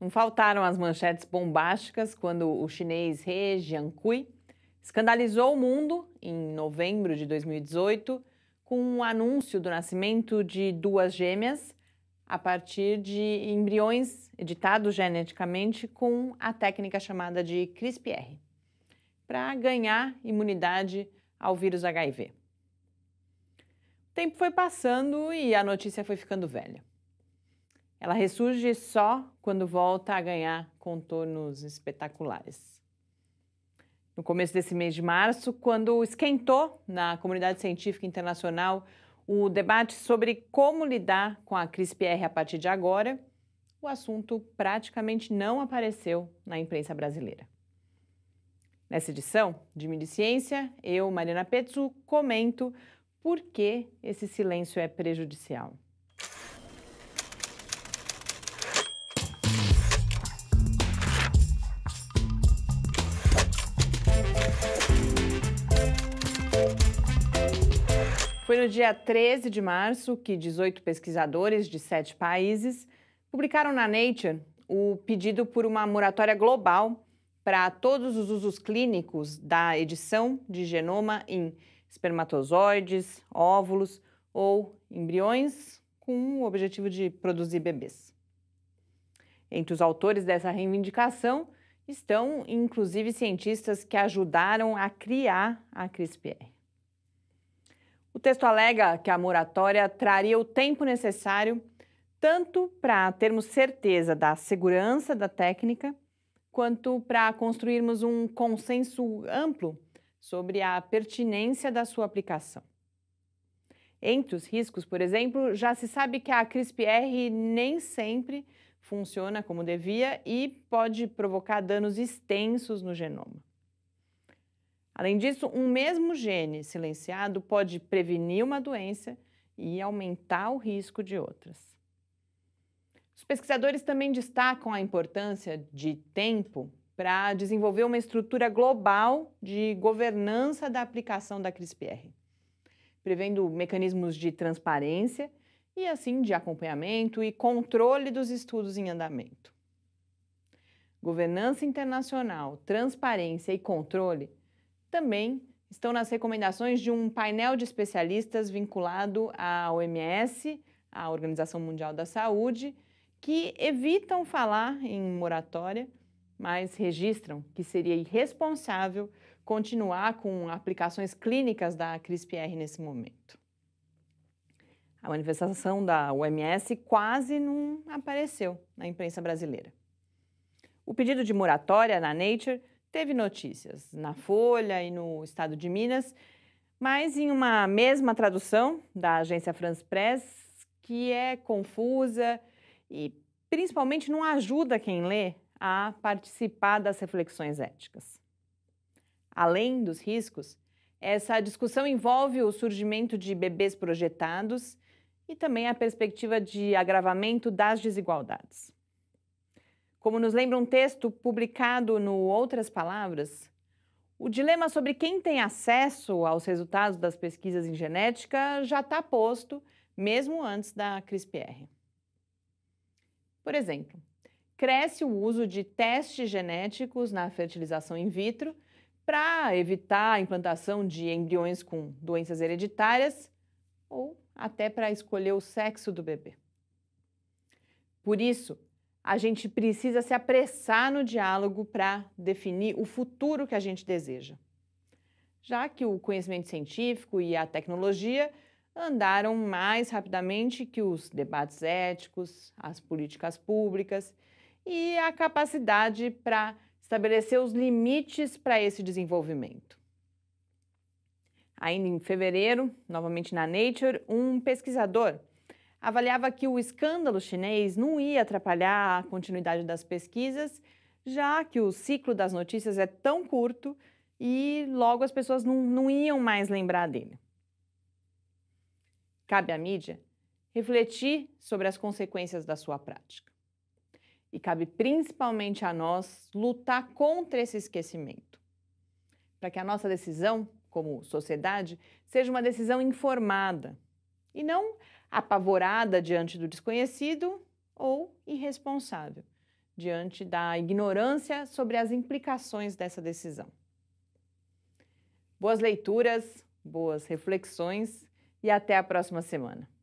Não faltaram as manchetes bombásticas quando o chinês He Jiankui escandalizou o mundo em novembro de 2018 com um anúncio do nascimento de duas gêmeas a partir de embriões editados geneticamente com a técnica chamada de CRISPR, para ganhar imunidade ao vírus HIV. O tempo foi passando e a notícia foi ficando velha. Ela ressurge só quando volta a ganhar contornos espetaculares. No começo desse mês de março, quando esquentou na comunidade científica internacional o debate sobre como lidar com a CRISPR a partir de agora, o assunto praticamente não apareceu na imprensa brasileira. Nessa edição de Mini Ciência, eu, Mariana Petzu, comento por que esse silêncio é prejudicial. Foi no dia 13 de março que 18 pesquisadores de sete países publicaram na Nature o pedido por uma moratória global para todos os usos clínicos da edição de genoma em espermatozoides, óvulos ou embriões com o objetivo de produzir bebês. Entre os autores dessa reivindicação estão, inclusive, cientistas que ajudaram a criar a CRISPR. O texto alega que a moratória traria o tempo necessário tanto para termos certeza da segurança da técnica, quanto para construirmos um consenso amplo sobre a pertinência da sua aplicação. Entre os riscos, por exemplo, já se sabe que a CRISPR nem sempre funciona como devia e pode provocar danos extensos no genoma. Além disso, um mesmo gene silenciado pode prevenir uma doença e aumentar o risco de outras. Os pesquisadores também destacam a importância de tempo para desenvolver uma estrutura global de governança da aplicação da CRISPR, prevendo mecanismos de transparência e, assim, de acompanhamento e controle dos estudos em andamento. Governança internacional, transparência e controle também estão nas recomendações de um painel de especialistas vinculado à OMS, à Organização Mundial da Saúde, que evitam falar em moratória, mas registram que seria irresponsável continuar com aplicações clínicas da CRISPR nesse momento. A manifestação da OMS quase não apareceu na imprensa brasileira. O pedido de moratória na Nature teve notícias na Folha e no Estado de Minas, mas em uma mesma tradução da agência France Press, que é confusa e principalmente não ajuda quem lê a participar das reflexões éticas. Além dos riscos, essa discussão envolve o surgimento de bebês projetados e também a perspectiva de agravamento das desigualdades. Como nos lembra um texto publicado no Outras Palavras, o dilema sobre quem tem acesso aos resultados das pesquisas em genética já está posto, mesmo antes da CRISPR. Por exemplo, cresce o uso de testes genéticos na fertilização in vitro para evitar a implantação de embriões com doenças hereditárias ou até para escolher o sexo do bebê. Por isso, a gente precisa se apressar no diálogo para definir o futuro que a gente deseja. Já que o conhecimento científico e a tecnologia andaram mais rapidamente que os debates éticos, as políticas públicas e a capacidade para estabelecer os limites para esse desenvolvimento. Ainda em fevereiro, novamente na Nature, um pesquisador avaliava que o escândalo chinês não ia atrapalhar a continuidade das pesquisas, já que o ciclo das notícias é tão curto e logo as pessoas não, não iam mais lembrar dele. Cabe à mídia refletir sobre as consequências da sua prática. E cabe principalmente a nós lutar contra esse esquecimento, para que a nossa decisão, como sociedade, seja uma decisão informada e não apavorada diante do desconhecido ou irresponsável diante da ignorância sobre as implicações dessa decisão. Boas leituras, boas reflexões e até a próxima semana.